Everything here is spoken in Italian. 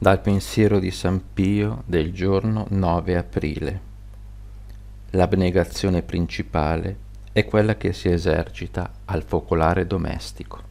dal pensiero di San Pio del giorno 9 aprile. L'abnegazione principale è quella che si esercita al focolare domestico.